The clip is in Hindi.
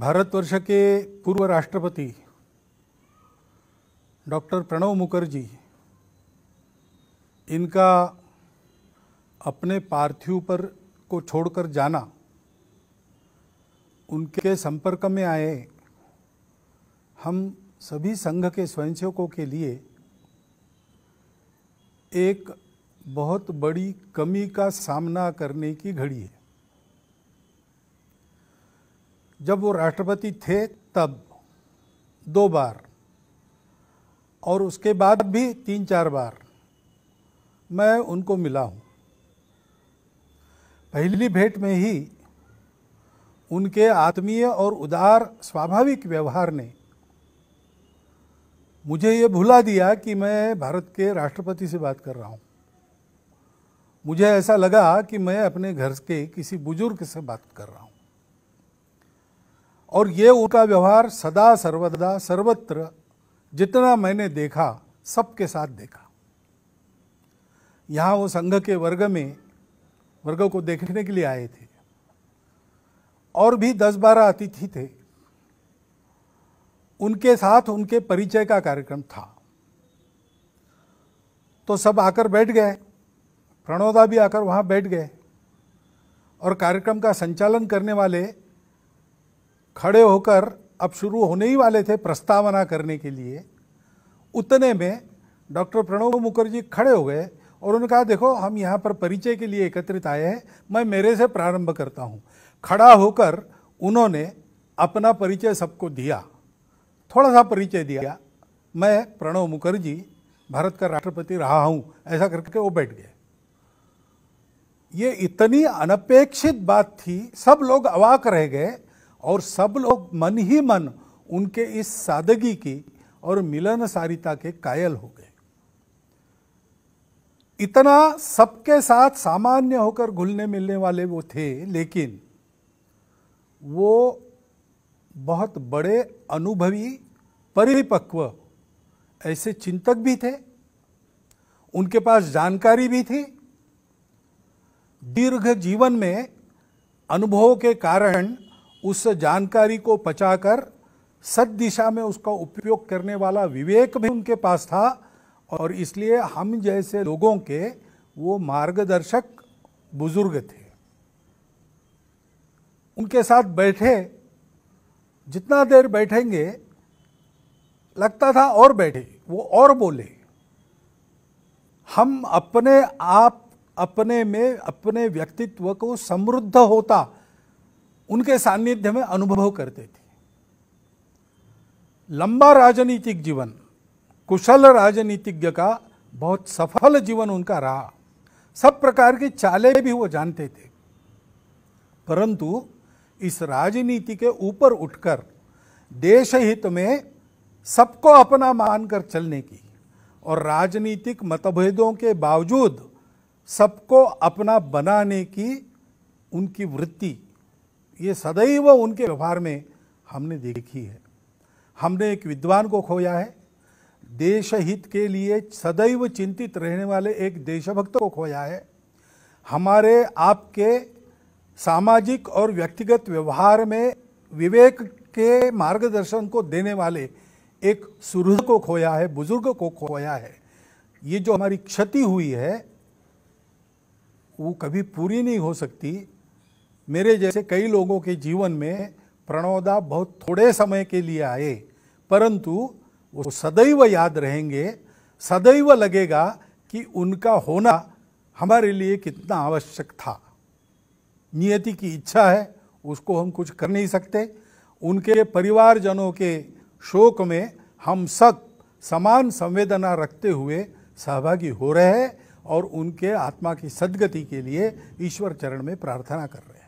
भारतवर्ष के पूर्व राष्ट्रपति डॉक्टर प्रणव मुखर्जी इनका अपने पार्थिव पर को छोड़कर जाना उनके संपर्क में आए हम सभी संघ के स्वयंसेवकों के लिए एक बहुत बड़ी कमी का सामना करने की घड़ी है जब वो राष्ट्रपति थे तब दो बार और उसके बाद भी तीन चार बार मैं उनको मिला हूँ पहली भेंट में ही उनके आत्मीय और उदार स्वाभाविक व्यवहार ने मुझे ये भुला दिया कि मैं भारत के राष्ट्रपति से बात कर रहा हूँ मुझे ऐसा लगा कि मैं अपने घर के किसी बुजुर्ग से बात कर रहा हूँ और ये उनका व्यवहार सदा सर्वदा सर्वत्र जितना मैंने देखा सबके साथ देखा यहाँ वो संघ के वर्ग में वर्ग को देखने के लिए आए थे और भी दस बारह अतिथि थे उनके साथ उनके परिचय का कार्यक्रम था तो सब आकर बैठ गए प्रणोदा भी आकर वहाँ बैठ गए और कार्यक्रम का संचालन करने वाले खड़े होकर अब शुरू होने ही वाले थे प्रस्तावना करने के लिए उतने में डॉक्टर प्रणव मुखर्जी खड़े हो गए और उन्होंने कहा देखो हम यहाँ पर परिचय के लिए एकत्रित आए हैं मैं मेरे से प्रारंभ करता हूँ खड़ा होकर उन्होंने अपना परिचय सबको दिया थोड़ा सा परिचय दिया मैं प्रणव मुखर्जी भारत का राष्ट्रपति रहा हूँ ऐसा करके वो बैठ गए ये इतनी अनपेक्षित बात थी सब लोग अवाक रह गए और सब लोग मन ही मन उनके इस सादगी की और मिलन सारिता के कायल हो गए इतना सबके साथ सामान्य होकर घुलने मिलने वाले वो थे लेकिन वो बहुत बड़े अनुभवी परिपक्व ऐसे चिंतक भी थे उनके पास जानकारी भी थी दीर्घ जीवन में अनुभव के कारण उस जानकारी को पचाकर सद दिशा में उसका उपयोग करने वाला विवेक भी उनके पास था और इसलिए हम जैसे लोगों के वो मार्गदर्शक बुजुर्ग थे उनके साथ बैठे जितना देर बैठेंगे लगता था और बैठे वो और बोले हम अपने आप अपने में अपने व्यक्तित्व को समृद्ध होता उनके सान्निध्य में अनुभव करते थे लंबा राजनीतिक जीवन कुशल राजनीतिज्ञ का बहुत सफल जीवन उनका रहा सब प्रकार की चालें भी वो जानते थे परंतु इस राजनीति के ऊपर उठकर देश हित में सबको अपना मानकर चलने की और राजनीतिक मतभेदों के बावजूद सबको अपना बनाने की उनकी वृत्ति ये सदैव उनके व्यवहार में हमने देखी है हमने एक विद्वान को खोया है देश हित के लिए सदैव चिंतित रहने वाले एक देशभक्त को खोया है हमारे आपके सामाजिक और व्यक्तिगत व्यवहार में विवेक के मार्गदर्शन को देने वाले एक सुहृद को खोया है बुजुर्ग को खोया है ये जो हमारी क्षति हुई है वो कभी पूरी नहीं हो सकती मेरे जैसे कई लोगों के जीवन में प्रणोदा बहुत थोड़े समय के लिए आए परंतु वो सदैव याद रहेंगे सदैव लगेगा कि उनका होना हमारे लिए कितना आवश्यक था नियति की इच्छा है उसको हम कुछ कर नहीं सकते उनके परिवारजनों के शोक में हम सब समान संवेदना रखते हुए सहभागी हो रहे हैं और उनके आत्मा की सदगति के लिए ईश्वर चरण में प्रार्थना कर रहे हैं